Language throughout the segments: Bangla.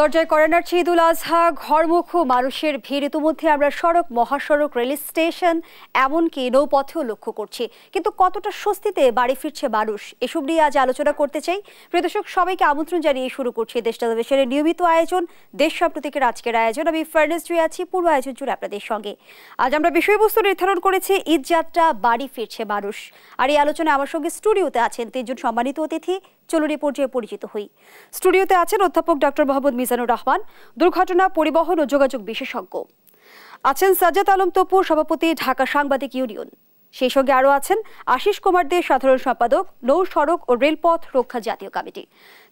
দরজায় করেনার ঈদুল আজহা ঘরমুখ মানুষের ভিড় ইতিমধ্যে আমরা সড়ক মহাসড়ক রেল স্টেশন এমনকি নৌপথেও লক্ষ্য করছি কিন্তু কতটা স্বস্তিতে বাড়ি ফিরছে মানুষ এসব নিয়ে আজ আলোচনা করতে চাই প্রিয় দর্শক সবাইকে আমন্ত্রণ জানিয়ে শুরু করছি দেশ টেলিভিশনের নিয়মিত আয়োজন দেশ সাম্প্রতিকের আজকের আয়োজন আমি ফার্নেস জুই আছি পূর্ব আয়োজন জুড়ে আপনাদের সঙ্গে আজ আমরা বিষয়বস্তু নির্ধারণ করেছি ঈদ যাত্রা বাড়ি ফিরছে মানুষ আর এই আলোচনায় আমার সঙ্গে স্টুডিওতে আছেন তিনজন সম্মানিত অতিথি চলুন এ পর্যায়ে পরিচিত হই স্টুডিওতে আছেন অধ্যাপক ডক্টর মোহাম্মদ মিজানুর রহমান দুর্ঘটনা পরিবহন ও যোগাযোগ বিশেষজ্ঞ আছেন সাজ্জাদ আলম তপুর সভাপতি ঢাকা সাংবাদিক ইউনিয়ন সেই সঙ্গে আরও আছেন আশিস কুমার দে সাধারণ সম্পাদক নৌ সড়ক ও রেলপথ রক্ষা জাতীয় কমিটি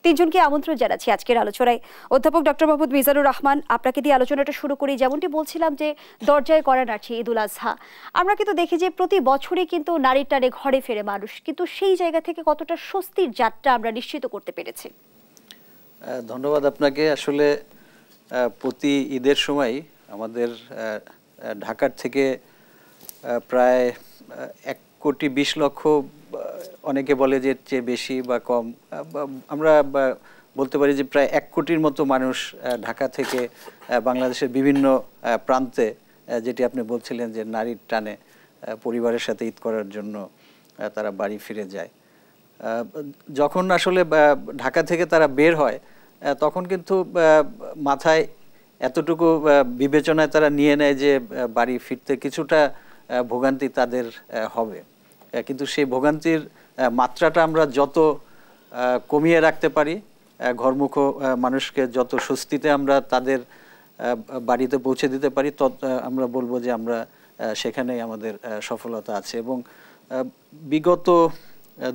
তিনজনকে আমন্ত্রণ জানাচ্ছি আজকের আলোচনায় অধ্যাপক ডক্টর মাহমুদ মিজানুর রহমান আপনাকে দিয়ে আলোচনাটা শুরু করি যেমনটি বলছিলাম যে দরজায় করা ঈদ ঈদুল আজহা আমরা কিন্তু দেখি যে প্রতি বছরই কিন্তু নারীর টানে ঘরে ফেরে মানুষ কিন্তু সেই জায়গা থেকে কতটা স্বস্তির যাত্রা আমরা নিশ্চিত করতে পেরেছি ধন্যবাদ আপনাকে আসলে প্রতি ঈদের সময় আমাদের ঢাকার থেকে প্রায় এক কোটি বিশ লক্ষ অনেকে বলে যে চেয়ে বেশি বা কম আমরা বলতে পারি যে প্রায় এক কোটির মতো মানুষ ঢাকা থেকে বাংলাদেশের বিভিন্ন প্রান্তে যেটি আপনি বলছিলেন যে নারীর টানে পরিবারের সাথে ঈদ করার জন্য তারা বাড়ি ফিরে যায় যখন আসলে ঢাকা থেকে তারা বের হয় তখন কিন্তু মাথায় এতটুকু বিবেচনায় তারা নিয়ে নেয় যে বাড়ি ফিরতে কিছুটা ভোগান্তি তাদের হবে কিন্তু সেই ভোগান্তির মাত্রাটা আমরা যত কমিয়ে রাখতে পারি ঘরমুখ মানুষকে যত স্বস্তিতে আমরা তাদের বাড়িতে পৌঁছে দিতে পারি তত আমরা বলবো যে আমরা সেখানেই আমাদের সফলতা আছে এবং বিগত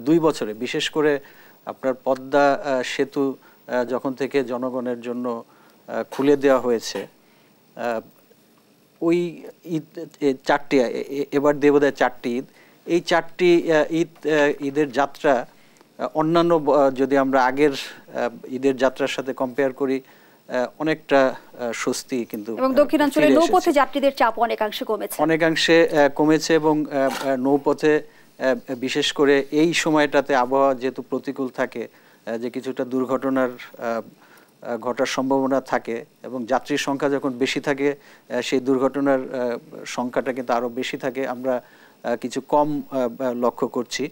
দুই বছরে বিশেষ করে আপনার পদ্মা সেতু যখন থেকে জনগণের জন্য খুলে দেওয়া হয়েছে ওই ঈদ চারটি এবার দেবদায় চারটি ঈদ এই চারটি ঈদ ঈদের যাত্রা অন্যান্য যদি আমরা আগের ঈদের যাত্রার সাথে কম্পেয়ার করি অনেকটা স্বস্তি কিন্তু এবং দক্ষিণাঞ্চলে নৌপথে যাত্রীদের চাপ অনেকাংশে কমেছে অনেকাংশে কমেছে এবং নৌপথে বিশেষ করে এই সময়টাতে আবহাওয়া যেহেতু প্রতিকূল থাকে যে কিছুটা দুর্ঘটনার ঘটার সম্ভাবনা থাকে এবং যাত্রীর সংখ্যা যখন বেশি থাকে সেই দুর্ঘটনার সংখ্যাটা কিন্তু আরও বেশি থাকে আমরা কিছু কম লক্ষ্য করছি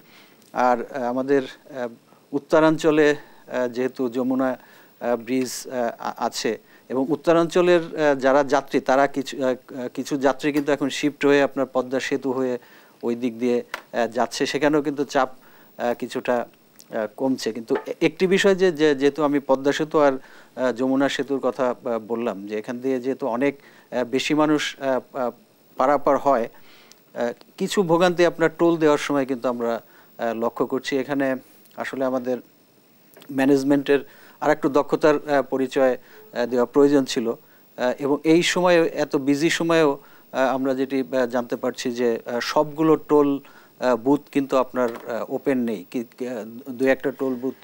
আর আমাদের উত্তরাঞ্চলে যেহেতু যমুনা ব্রিজ আছে এবং উত্তরাঞ্চলের যারা যাত্রী তারা কিছু কিছু যাত্রী কিন্তু এখন শিফট হয়ে আপনার পদ্মা সেতু হয়ে ওই দিক দিয়ে যাচ্ছে সেখানেও কিন্তু চাপ কিছুটা কমছে কিন্তু একটি বিষয় যে যেহেতু আমি পদ্মা সেতু আর যমুনা সেতুর কথা বললাম যে এখান দিয়ে যেহেতু অনেক বেশি মানুষ পারাপার হয় কিছু ভোগান্তি আপনার টোল দেওয়ার সময় কিন্তু আমরা লক্ষ্য করছি এখানে আসলে আমাদের ম্যানেজমেন্টের আর একটু দক্ষতার পরিচয় দেওয়া প্রয়োজন ছিল এবং এই সময়ে এত বিজি সময়েও আমরা যেটি জানতে পারছি যে সবগুলো টোল বুথ কিন্তু আপনার ওপেন নেই দু একটা টোল বুথ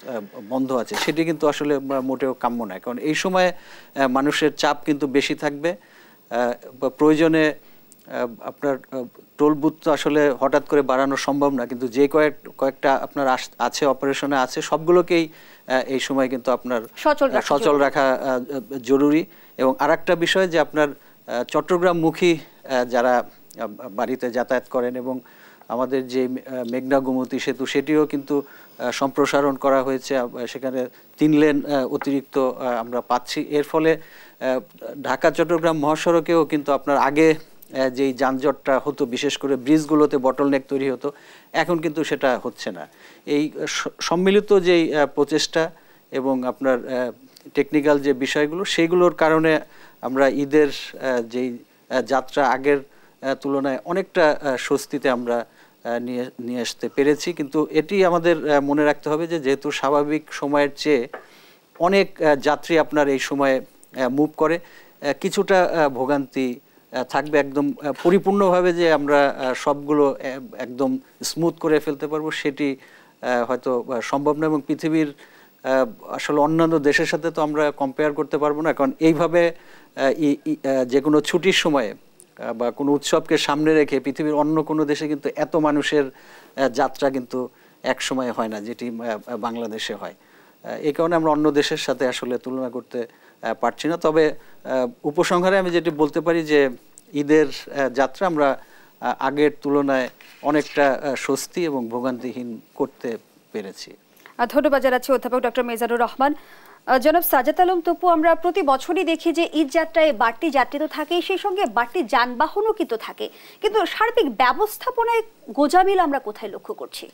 বন্ধ আছে সেটি কিন্তু আসলে মোটেও কাম্য নয় কারণ এই সময়ে মানুষের চাপ কিন্তু বেশি থাকবে প্রয়োজনে আপনার টোল বুথ তো আসলে হঠাৎ করে বাড়ানো সম্ভব না কিন্তু যে কয়েক কয়েকটা আপনার আছে অপারেশনে আছে সবগুলোকেই এই সময় কিন্তু আপনার সচল রাখা জরুরি এবং আর একটা বিষয় যে আপনার চট্টগ্রাম মুখী যারা বাড়িতে যাতায়াত করেন এবং আমাদের যে মেঘনা গোমতী সেতু সেটিও কিন্তু সম্প্রসারণ করা হয়েছে সেখানে তিন লেন অতিরিক্ত আমরা পাচ্ছি এর ফলে ঢাকা চট্টগ্রাম মহাসড়কেও কিন্তু আপনার আগে যেই যানজটটা হতো বিশেষ করে ব্রিজগুলোতে বটলনেক তৈরি হতো এখন কিন্তু সেটা হচ্ছে না এই সম্মিলিত যেই প্রচেষ্টা এবং আপনার টেকনিক্যাল যে বিষয়গুলো সেগুলোর কারণে আমরা ঈদের যেই যাত্রা আগের তুলনায় অনেকটা স্বস্তিতে আমরা নিয়ে নিয়ে আসতে পেরেছি কিন্তু এটি আমাদের মনে রাখতে হবে যে যেহেতু স্বাভাবিক সময়ের চেয়ে অনেক যাত্রী আপনার এই সময়ে মুভ করে কিছুটা ভোগান্তি থাকবে একদম পরিপূর্ণভাবে যে আমরা সবগুলো একদম স্মুথ করে ফেলতে পারবো সেটি হয়তো সম্ভব নয় এবং পৃথিবীর আসলে অন্যান্য দেশের সাথে তো আমরা কম্পেয়ার করতে পারবো না কারণ এইভাবে যে কোনো ছুটির সময়ে বা কোনো উৎসবকে সামনে রেখে পৃথিবীর অন্য কোনো দেশে কিন্তু এত মানুষের যাত্রা কিন্তু এক সময় হয় না যেটি বাংলাদেশে হয় এই কারণে আমরা অন্য দেশের সাথে আসলে তুলনা করতে পারছি না তবে উপসংহারে আমি যেটি বলতে পারি যে ঈদের যাত্রা আমরা আগের তুলনায় অনেকটা স্বস্তি এবং ভোগান্তিহীন করতে পেরেছি ধন্যবাদ জানাচ্ছি অধ্যাপক ডক্টর মেজারুর রহমান জনাব সাজাত আলম তপু আমরা প্রতি বছরই দেখি যে ঈদ যাত্রায় বাড়তি যাত্রী তো থাকে সেই সঙ্গে বাড়তি যানবাহনও কিন্তু থাকে কিন্তু সার্বিক ব্যবস্থাপনায় গোজামিল আমরা কোথায় লক্ষ্য করছি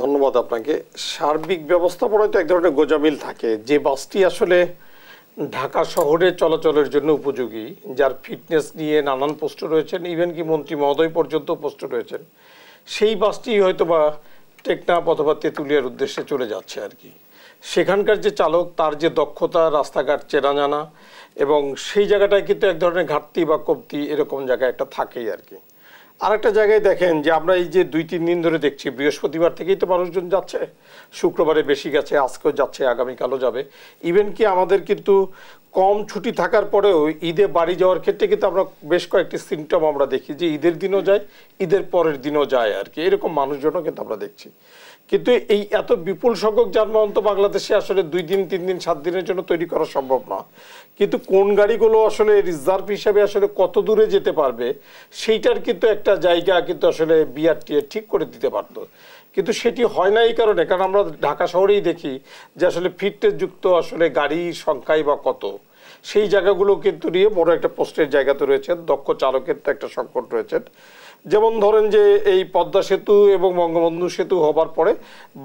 ধন্যবাদ আপনাকে সার্বিক ব্যবস্থাপনায় তো এক ধরনের গোজামিল থাকে যে বাসটি আসলে ঢাকা শহরে চলাচলের জন্য উপযোগী যার ফিটনেস নিয়ে নানান পোস্ট রয়েছেন ইভেন কি মন্ত্রী মহোদয় পর্যন্ত পোস্ট রয়েছেন সেই বাসটি হয়তো বা টেকনাপ অথবা তেঁতুলিয়ার উদ্দেশ্যে চলে যাচ্ছে আর কি সেখানকার যে চালক তার যে দক্ষতা রাস্তাঘাট চেনা জানা এবং সেই জায়গাটায় কিন্তু এক ধরনের ঘাটতি বা কমতি এরকম জায়গায় একটা থাকেই আর কি আর একটা জায়গায় দেখেন যে আমরা এই যে দুই তিন দিন ধরে দেখছি বৃহস্পতিবার থেকেই তো মানুষজন যাচ্ছে শুক্রবারে বেশি গেছে আজকেও যাচ্ছে আগামীকালও যাবে ইভেন কি আমাদের কিন্তু কম ছুটি থাকার পরেও ঈদে বাড়ি যাওয়ার ক্ষেত্রে কিন্তু আমরা বেশ কয়েকটি সিমটম আমরা দেখি যে ঈদের দিনও যায় ঈদের পরের দিনও যায় আর কি এরকম মানুষজনও কিন্তু আমরা দেখছি কিন্তু এই এত বিপুল সংখ্যক যানবাহন তো বাংলাদেশে আসলে দুই দিন তিন দিন সাত দিনের জন্য তৈরি করা সম্ভব না কিন্তু কোন গাড়িগুলো আসলে রিজার্ভ হিসাবে আসলে কত দূরে যেতে পারবে সেইটার কিন্তু একটা জায়গা কিন্তু আসলে বিআরটিএ ঠিক করে দিতে পারত কিন্তু সেটি হয় না এই কারণে কারণ আমরা ঢাকা শহরেই দেখি যে আসলে যুক্ত আসলে গাড়ির সংখ্যাই বা কত সেই জায়গাগুলো কিন্তু নিয়ে বড় একটা পোস্টের জায়গাতে রয়েছেন দক্ষ চালকের তো একটা সংকট রয়েছে যেমন ধরেন যে এই পদ্মা সেতু এবং বঙ্গবন্ধু সেতু হবার পরে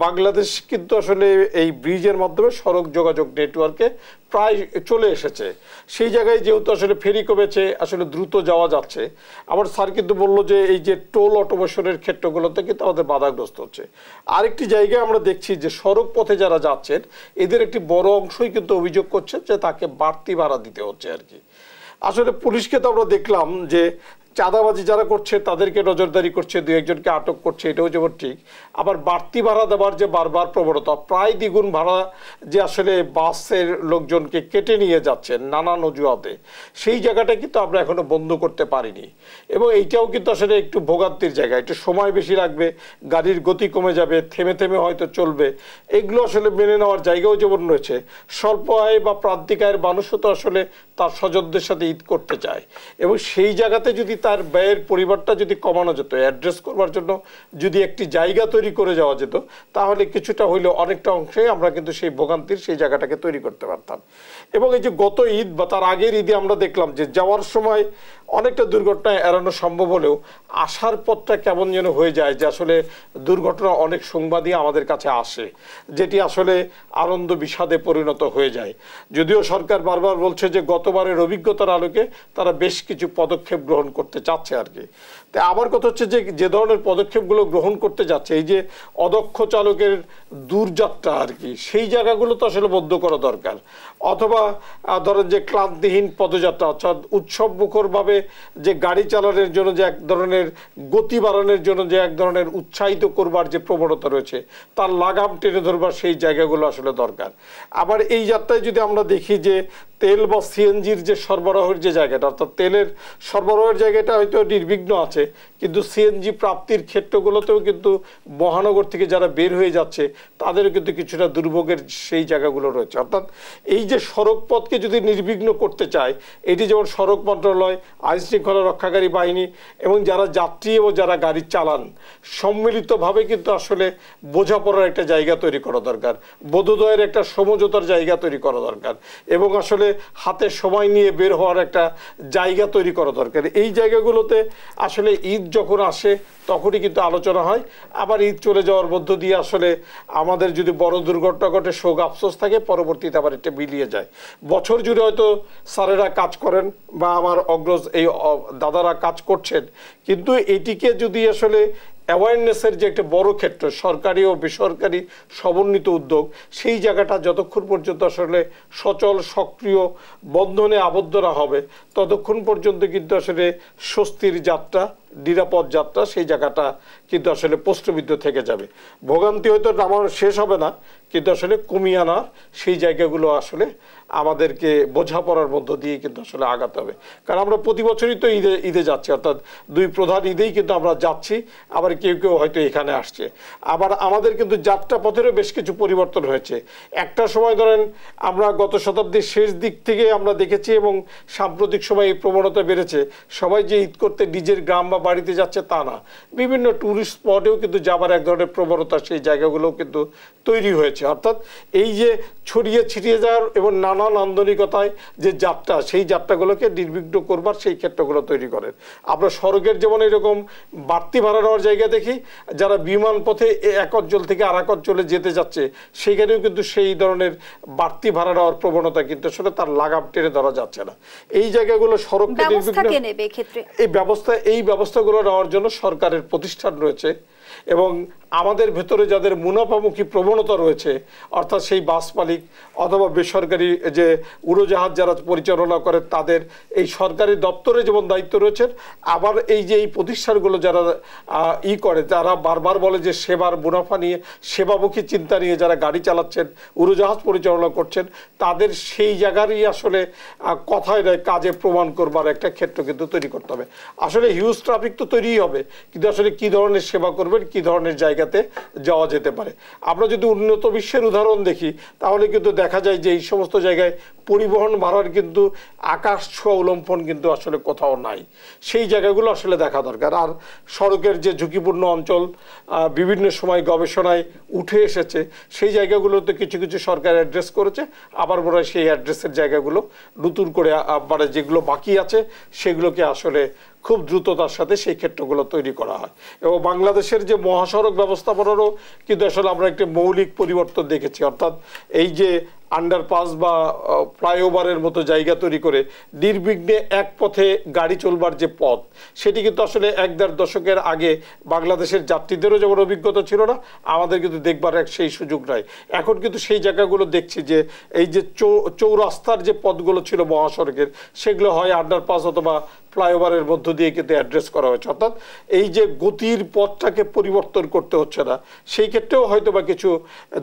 বাংলাদেশ কিন্তু আসলে এই ব্রিজের মাধ্যমে সড়ক যোগাযোগ নেটওয়ার্কে প্রায় চলে এসেছে সেই জায়গায় যেহেতু আসলে ফেরি কমেছে আসলে দ্রুত যাওয়া যাচ্ছে আবার স্যার কিন্তু বলল যে এই যে টোল অটোমেশনের ক্ষেত্রগুলোতে কিন্তু আমাদের বাধাগ্রস্ত হচ্ছে আরেকটি জায়গায় আমরা দেখছি যে সড়ক পথে যারা যাচ্ছেন এদের একটি বড় অংশই কিন্তু অভিযোগ করছে যে তাকে বাড়তি ভাড়া দিতে হচ্ছে আর কি আসলে পুলিশকে তো আমরা দেখলাম যে চাঁদাবাজি যারা করছে তাদেরকে নজরদারি করছে দু একজনকে আটক করছে এটাও যেমন ঠিক আবার বাড়তি ভাড়া দেওয়ার যে বারবার প্রবণতা প্রায় দ্বিগুণ ভাড়া যে আসলে বাসের লোকজনকে কেটে নিয়ে যাচ্ছে নানা নজুয়াতে সেই জায়গাটা কিন্তু আমরা এখনো বন্ধ করতে পারিনি এবং এইটাও কিন্তু আসলে একটু ভোগান্তির জায়গা একটু সময় বেশি লাগবে গাড়ির গতি কমে যাবে থেমে থেমে হয়তো চলবে এগুলো আসলে মেনে নেওয়ার জায়গাও যেমন রয়েছে স্বল্প আয় বা প্রান্তিক আয়ের মানুষও তো আসলে তার স্বজনদের সাথে ঈদ করতে চায় এবং সেই জায়গাতে যদি তার ব্যয়ের পরিবারটা যদি কমানো যেত অ্যাড্রেস করবার জন্য যদি একটি জায়গা তৈরি করে যাওয়া যেত তাহলে কিছুটা হইলে অনেকটা অংশে আমরা কিন্তু সেই ভোগান্তির সেই জায়গাটাকে তৈরি করতে পারতাম এবং এই যে গত ঈদ বা তার আগের ঈদে আমরা দেখলাম যে যাওয়ার সময় অনেকটা দুর্ঘটনা এড়ানো সম্ভব হলেও আসার পথটা কেমন যেন হয়ে যায় যে আসলে দুর্ঘটনা অনেক সংবাদই আমাদের কাছে আসে যেটি আসলে আনন্দ বিষাদে পরিণত হয়ে যায় যদিও সরকার বারবার বলছে যে গতবারের অভিজ্ঞতার আলোকে তারা বেশ কিছু পদক্ষেপ গ্রহণ করতে করতে চাচ্ছে আর কি আবার কথা হচ্ছে যে যে ধরনের পদক্ষেপগুলো গ্রহণ করতে যাচ্ছে এই যে অদক্ষ চালকের দূরযাত্রা আর কি সেই জায়গাগুলো তো আসলে বদ্ধ করা দরকার অথবা ধরেন যে ক্লান্তিহীন পদযাত্রা অর্থাৎ উৎসব মুখরভাবে যে গাড়ি চালানোর জন্য যে এক ধরনের গতি বাড়ানোর জন্য যে এক ধরনের উৎসাহিত করবার যে প্রবণতা রয়েছে তার লাগাম টেনে ধরবার সেই জায়গাগুলো আসলে দরকার আবার এই যাত্রায় যদি আমরা দেখি যে তেল বা সিএনজির যে সরবরাহের যে জায়গাটা অর্থাৎ তেলের সরবরাহের জায়গাটা হয়তো নির্বিঘ্ন আছে কিন্তু সিএনজি প্রাপ্তির ক্ষেত্রগুলোতেও কিন্তু মহানগর থেকে যারা বের হয়ে যাচ্ছে তাদেরও কিন্তু কিছুটা দুর্ভোগের সেই জায়গাগুলো রয়েছে অর্থাৎ এই যে সড়ক পথকে যদি নির্বিঘ্ন করতে চায় এটি যেমন সড়ক মন্ত্রণালয় আইনশৃঙ্খলা রক্ষাকারী বাহিনী এবং যারা যাত্রী এবং যারা গাড়ি চালান সম্মিলিতভাবে কিন্তু আসলে বোঝাপড়ার একটা জায়গা তৈরি করা দরকার বোধোদয়ের একটা সমঝোতার জায়গা তৈরি করা দরকার এবং আসলে হাতে সময় নিয়ে বের হওয়ার একটা জায়গা তৈরি করা দরকার এই জায়গাগুলোতে আসলে ঈদ যখন আসে তখনই কিন্তু আলোচনা হয় আবার ঈদ চলে যাওয়ার মধ্য দিয়ে আসলে আমাদের যদি বড় দুর্ঘটনা ঘটে শোক আফসোস থাকে পরবর্তীতে আবার একটা বিলিয়ে হারিয়ে যায় বছর জুড়ে হয়তো স্যারেরা কাজ করেন বা আমার অগ্রজ এই দাদারা কাজ করছেন কিন্তু এটিকে যদি আসলে অ্যাওয়ারনেসের যে একটা বড় ক্ষেত্র সরকারি ও বেসরকারি সমন্বিত উদ্যোগ সেই জায়গাটা যতক্ষণ পর্যন্ত আসলে সচল সক্রিয় বন্ধনে আবদ্ধরা হবে ততক্ষণ পর্যন্ত কিন্তু আসলে স্বস্তির যাত্রা নিরাপদ যাত্রা সেই জায়গাটা কিন্তু আসলে প্রশ্নবিদ্ধ থেকে যাবে ভোগান্তি হয়তো নামানো শেষ হবে না কিন্তু আসলে কমিয়ে আনার সেই জায়গাগুলো আসলে আমাদেরকে বোঝাপড়ার মধ্য দিয়ে কিন্তু আসলে আগাতে হবে কারণ আমরা প্রতি বছরই তো ঈদে ঈদে যাচ্ছি অর্থাৎ দুই প্রধান ঈদেই কিন্তু আমরা যাচ্ছি আবার কেউ কেউ হয়তো এখানে আসছে আবার আমাদের কিন্তু যাত্রা পথেরও বেশ কিছু পরিবর্তন হয়েছে একটা সময় ধরেন আমরা গত শতাব্দীর শেষ দিক থেকে আমরা দেখেছি এবং সাম্প্রতিক সময়ে এই প্রবণতা বেড়েছে সবাই যে ঈদ করতে নিজের গ্রাম বা বাড়িতে যাচ্ছে তা না বিভিন্ন ট্যুরিস্ট স্পটেও কিন্তু যাবার এক ধরনের প্রবণতা সেই জায়গাগুলোও কিন্তু তৈরি হয়েছে অর্থাৎ এই যে ছড়িয়ে ছিটিয়ে যাওয়ার এবং নানা নান্দনিকতায় যে যাত্রা সেই যাত্রাগুলোকে নির্বিঘ্ন করবার সেই ক্ষেত্রগুলো তৈরি করেন আমরা সড়কের যেমন এরকম বাড়তি ভাড়া নেওয়ার জায়গা দেখি যারা বিমান পথে এক অঞ্চল থেকে আর এক অঞ্চলে যেতে যাচ্ছে সেখানেও কিন্তু সেই ধরনের বাড়তি ভাড়া নেওয়ার প্রবণতা কিন্তু আসলে তার লাগাম টেনে ধরা যাচ্ছে না এই জায়গাগুলো সড়ক এই ব্যবস্থা এই ব্যবস্থা ব্যবস্থাগুলো নেওয়ার জন্য সরকারের প্রতিষ্ঠান রয়েছে এবং আমাদের ভেতরে যাদের মুনাফামুখী প্রবণতা রয়েছে অর্থাৎ সেই বাস মালিক অথবা বেসরকারি যে উড়োজাহাজ যারা পরিচালনা করে তাদের এই সরকারি দপ্তরে যেমন দায়িত্ব রয়েছে আবার এই যে এই প্রতিষ্ঠানগুলো যারা ই করে তারা বারবার বলে যে সেবার মুনাফা নিয়ে সেবামুখী চিন্তা নিয়ে যারা গাড়ি চালাচ্ছেন উড়োজাহাজ পরিচালনা করছেন তাদের সেই জায়গারই আসলে কথায় নয় কাজে প্রমাণ করবার একটা ক্ষেত্র কিন্তু তৈরি করতে হবে আসলে হিউজ ট্রাফিক তো তৈরিই হবে কিন্তু আসলে কি ধরনের সেবা করবেন কি ধরনের জায়গা জায়গাতে যাওয়া যেতে পারে আমরা যদি উন্নত বিশ্বের উদাহরণ দেখি তাহলে কিন্তু দেখা যায় যে এই সমস্ত জায়গায় পরিবহন ভাড়ার কিন্তু আকাশ ছোঁয়া উলম্পন কিন্তু আসলে কোথাও নাই সেই জায়গাগুলো আসলে দেখা দরকার আর সড়কের যে ঝুঁকিপূর্ণ অঞ্চল বিভিন্ন সময় গবেষণায় উঠে এসেছে সেই জায়গাগুলোতে কিছু কিছু সরকার অ্যাড্রেস করেছে আবার মনে হয় সেই অ্যাড্রেসের জায়গাগুলো নতুন করে মানে যেগুলো বাকি আছে সেগুলোকে আসলে খুব দ্রুততার সাথে সেই ক্ষেত্রগুলো তৈরি করা হয় এবং বাংলাদেশের যে মহাসড়ক ব্যবস্থাপনারও কিন্তু আসলে আমরা একটি মৌলিক পরিবর্তন দেখেছি অর্থাৎ এই যে আন্ডারপাস বা ফ্লাইওভারের মতো জায়গা তৈরি করে নির্বিঘ্নে এক পথে গাড়ি চলবার যে পথ সেটি কিন্তু আসলে এক দেড় দশকের আগে বাংলাদেশের যাত্রীদেরও যেমন অভিজ্ঞতা ছিল না আমাদের কিন্তু দেখবার এক সেই সুযোগ নাই এখন কিন্তু সেই জায়গাগুলো দেখছি যে এই যে চৌরাস্তার যে পথগুলো ছিল মহাসড়কের সেগুলো হয় আন্ডারপাস অথবা ফ্লাইওভারের মধ্য দিয়ে কিন্তু অ্যাড্রেস করা হয়েছে অর্থাৎ এই যে গতির পথটাকে পরিবর্তন করতে হচ্ছে না সেই ক্ষেত্রেও হয়তো বা কিছু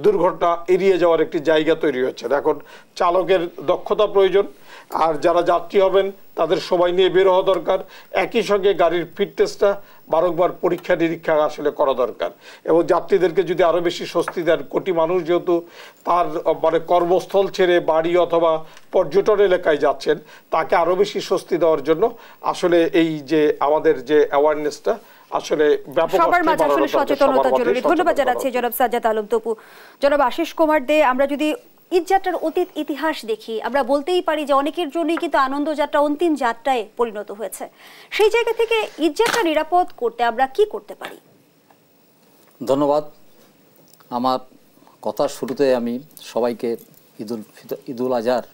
দুর্ঘটনা এড়িয়ে যাওয়ার একটি জায়গা তৈরি হয়েছে হচ্ছেন এখন চালকের দক্ষতা প্রয়োজন আর যারা যাত্রী হবেন তাদের সবাই নিয়ে বের হওয়া দরকার একই সঙ্গে গাড়ির ফিটনেসটা বারংবার পরীক্ষা নিরীক্ষা আসলে করা দরকার এবং যাত্রীদেরকে যদি আরও বেশি স্বস্তি দেন কোটি মানুষ যেহেতু তার মানে কর্মস্থল ছেড়ে বাড়ি অথবা পর্যটন এলাকায় যাচ্ছেন তাকে আরও বেশি স্বস্তি দেওয়ার জন্য আসলে এই যে আমাদের যে অ্যাওয়ারনেসটা আসলে সবার মাঝে আসলে সচেতনতা জরুরি ধন্যবাদ জানাচ্ছি জনাব সাজ্জাদ আলম তপু জনাব আশিস কুমার দে আমরা যদি ঈদযাত্রার অতীত ইতিহাস দেখি আমরা বলতেই পারি যে অনেকের জন্যই কিন্তু আনন্দযাত্রা অন্তিম যাত্রায় পরিণত হয়েছে সেই জায়গা থেকে ঈদযাত্রা নিরাপদ করতে আমরা কি করতে পারি ধন্যবাদ আমার কথা শুরুতে আমি সবাইকে ঈদুল ঈদুল আজহার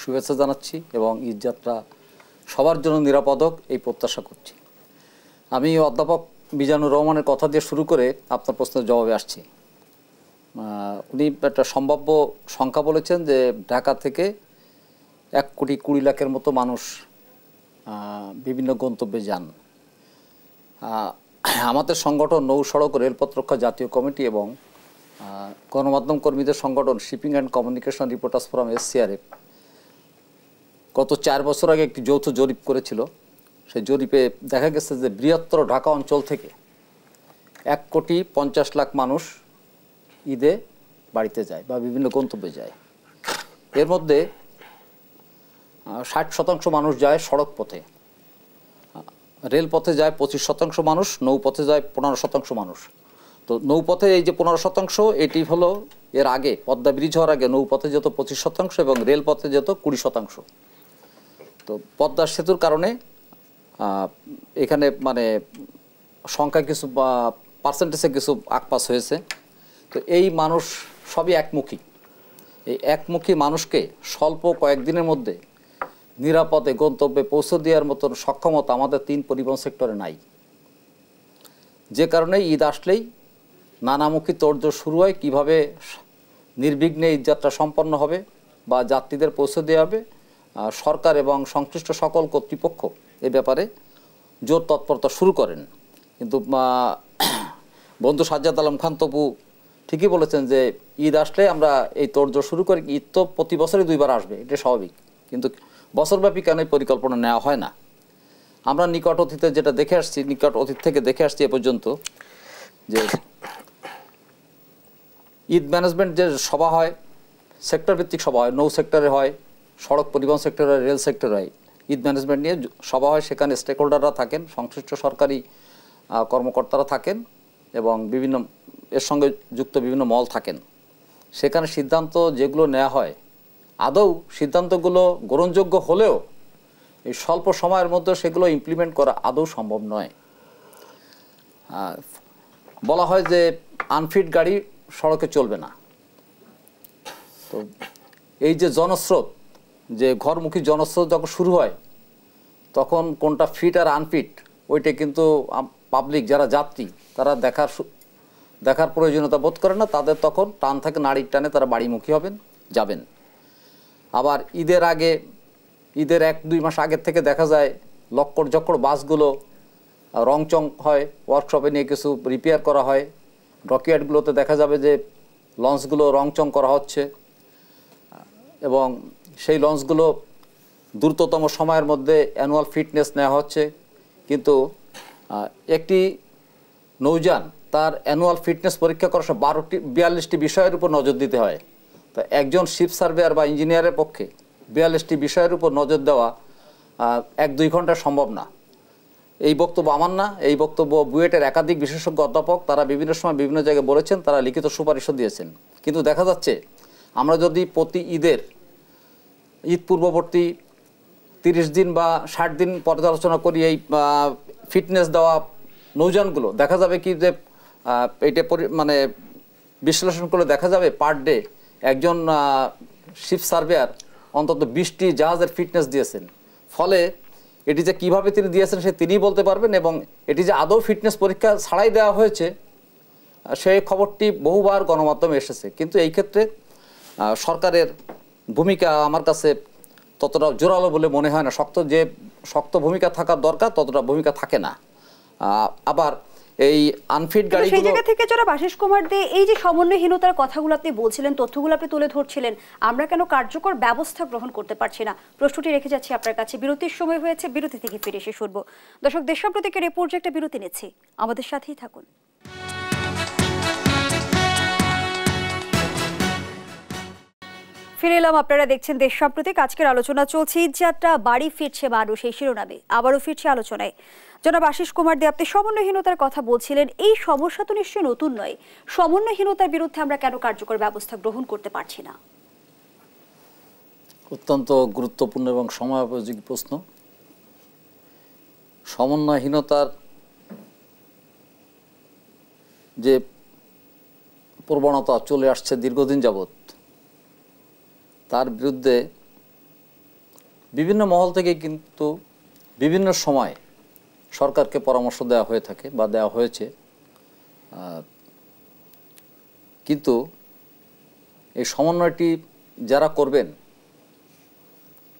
শুভেচ্ছা জানাচ্ছি এবং ঈদযাত্রা সবার জন্য নিরাপদক এই প্রত্যাশা করছি আমি অধ্যাপক মিজানুর রহমানের কথা দিয়ে শুরু করে আপনার প্রশ্নের জবাবে আসছি উনি একটা সম্ভাব্য সংখ্যা বলেছেন যে ঢাকা থেকে এক কোটি কুড়ি লাখের মতো মানুষ বিভিন্ন গন্তব্যে যান আমাদের সংগঠন নৌসড়ক রেলপথরক্ষা রেলপথ রক্ষা জাতীয় কমিটি এবং গণমাধ্যম কর্মীদের সংগঠন shipping and communication reporters forum SCRF গত চার বছর আগে একটি যৌথ জরিপ করেছিল সেই জরিপে দেখা গেছে যে বৃহত্তর ঢাকা অঞ্চল থেকে এক কোটি পঞ্চাশ লাখ মানুষ ঈদে বাড়িতে যায় বা বিভিন্ন গন্তব্যে যায় এর মধ্যে ষাট শতাংশ মানুষ যায় সড়ক পথে রেলপথে যায় পঁচিশ শতাংশ মানুষ নৌপথে যায় পনেরো শতাংশ মানুষ তো নৌপথে এই যে পনেরো শতাংশ এটি হলো এর আগে পদ্মা ব্রিজ হওয়ার আগে নৌপথে যেত পঁচিশ শতাংশ এবং রেলপথে যেত কুড়ি শতাংশ তো পদ্মা সেতুর কারণে এখানে মানে সংখ্যা কিছু বা পার্সেন্টেজে কিছু আকপাস হয়েছে তো এই মানুষ সবই একমুখী এই একমুখী মানুষকে স্বল্প কয়েকদিনের মধ্যে নিরাপদে গন্তব্যে পৌঁছে দেওয়ার মতন সক্ষমতা আমাদের তিন পরিবহন সেক্টরে নাই যে কারণে ঈদ আসলেই নানামুখী তর্জ শুরু হয় কীভাবে নির্বিঘ্নে ঈদযাত্রা সম্পন্ন হবে বা যাত্রীদের পৌঁছে দেওয়া হবে সরকার এবং সংশ্লিষ্ট সকল কর্তৃপক্ষ এ ব্যাপারে জোর তৎপরতা শুরু করেন কিন্তু বন্ধু সাজ্জাদ আলম খান তপু ঠিকই বলেছেন যে ঈদ আসলে আমরা এই তোর্য শুরু করি ঈদ তো প্রতি বছরে দুইবার আসবে এটা স্বাভাবিক কিন্তু বছরব্যাপী কেন পরিকল্পনা নেওয়া হয় না আমরা নিকট অতীতে যেটা দেখে আসছি নিকট অতীত থেকে দেখে আসছি এ পর্যন্ত যে ঈদ ম্যানেজমেন্ট যে সভা হয় সেক্টর ভিত্তিক সভা হয় নৌ সেক্টরে হয় সড়ক পরিবহন সেক্টরে হয় রেল সেক্টরে হয় ঈদ ম্যানেজমেন্ট নিয়ে সভা হয় সেখানে স্টেক হোল্ডাররা থাকেন সংশ্লিষ্ট সরকারি কর্মকর্তারা থাকেন এবং বিভিন্ন এর সঙ্গে যুক্ত বিভিন্ন মল থাকেন সেখানে সিদ্ধান্ত যেগুলো নেওয়া হয় আদৌ সিদ্ধান্তগুলো গ্রহণযোগ্য হলেও এই স্বল্প সময়ের মধ্যে সেগুলো ইমপ্লিমেন্ট করা আদৌ সম্ভব নয় বলা হয় যে আনফিট গাড়ি সড়কে চলবে না তো এই যে জনস্রোত যে ঘরমুখী জনস্রোত যখন শুরু হয় তখন কোনটা ফিট আর আনফিট ওইটা কিন্তু পাবলিক যারা যাত্রী তারা দেখার দেখার প্রয়োজনীয়তা বোধ করে না তাদের তখন টান থাকে নারীর টানে তারা বাড়িমুখী হবেন যাবেন আবার ঈদের আগে ঈদের এক দুই মাস আগের থেকে দেখা যায় লক্কর জক্কর বাসগুলো রংচং হয় ওয়ার্কশপে নিয়ে কিছু রিপেয়ার করা হয় ডকিয়ার্ডগুলোতে দেখা যাবে যে লঞ্চগুলো রংচং করা হচ্ছে এবং সেই লঞ্চগুলো দ্রুততম সময়ের মধ্যে অ্যানুয়াল ফিটনেস নেওয়া হচ্ছে কিন্তু একটি নৌযান তার অ্যানুয়াল ফিটনেস পরীক্ষা করার সব বারোটি বিয়াল্লিশটি বিষয়ের উপর নজর দিতে হয় তা একজন শিপ সার্ভেয়ার বা ইঞ্জিনিয়ারের পক্ষে বিয়াল্লিশটি বিষয়ের উপর নজর দেওয়া এক দুই ঘন্টা সম্ভব না এই বক্তব্য আমার না এই বক্তব্য বুয়েটের একাধিক বিশেষজ্ঞ অধ্যাপক তারা বিভিন্ন সময় বিভিন্ন জায়গায় বলেছেন তারা লিখিত সুপারিশও দিয়েছেন কিন্তু দেখা যাচ্ছে আমরা যদি প্রতি ঈদের ঈদ পূর্ববর্তী তিরিশ দিন বা ষাট দিন পর্যালোচনা করি এই ফিটনেস দেওয়া নৌজানগুলো দেখা যাবে কি যে এটা মানে বিশ্লেষণ করলে দেখা যাবে পার ডে একজন শিপ সার্ভেয়ার অন্তত বিশটি জাহাজের ফিটনেস দিয়েছেন ফলে এটি যে কিভাবে তিনি দিয়েছেন সে তিনিই বলতে পারবেন এবং এটি যে আদৌ ফিটনেস পরীক্ষা ছাড়াই দেওয়া হয়েছে সেই খবরটি বহুবার গণমাধ্যমে এসেছে কিন্তু এই ক্ষেত্রে সরকারের ভূমিকা আমার কাছে ততটা জোরালো বলে মনে হয় না শক্ত যে শক্ত ভূমিকা থাকার দরকার ততটা ভূমিকা থাকে না আবার এই আনফিট গাড়িগুলো সেই জায়গা থেকে যারা বাশেষ কুমার দে এই যে সমন্বয়হীনতার কথাগুলো আপনি বলছিলেন তথ্যগুলো আপনি তুলে ধরছিলেন আমরা কেন কার্যকর ব্যবস্থা গ্রহণ করতে পারছি না প্রশ্নটি রেখে যাচ্ছি আপনার কাছে বিরতির সময় হয়েছে বিরতি থেকে ফিরে এসে শুনবো দর্শক দেশপ্রতিকের এ পর্যায়ে একটা বিরতি নিচ্ছি আমাদের সাথেই থাকুন ফিরে এলাম আপনারা দেখছেন দেশ সাম্প্রতিক আজকের আলোচনা চলছে ঈদ যাত্রা বাড়ি ফিরছে মানুষ এই শিরোনামে আবারও ফিরছে আলোচনায় জনাব আশিস কুমার দে আপনি সমন্বয়হীনতার কথা বলছিলেন এই সমস্যা তো নিশ্চয়ই নতুন নয় সমন্বয়হীনতার বিরুদ্ধে আমরা কেন কার্যকর ব্যবস্থা গ্রহণ করতে পারছি না অত্যন্ত গুরুত্বপূর্ণ এবং সময়োপযোগী প্রশ্ন সমন্বয়হীনতার যে প্রবণতা চলে আসছে দীর্ঘদিন যাবত তার বিরুদ্ধে বিভিন্ন মহল থেকে কিন্তু বিভিন্ন সময় সরকারকে পরামর্শ দেওয়া হয়ে থাকে বা দেওয়া হয়েছে কিন্তু এই সমন্বয়টি যারা করবেন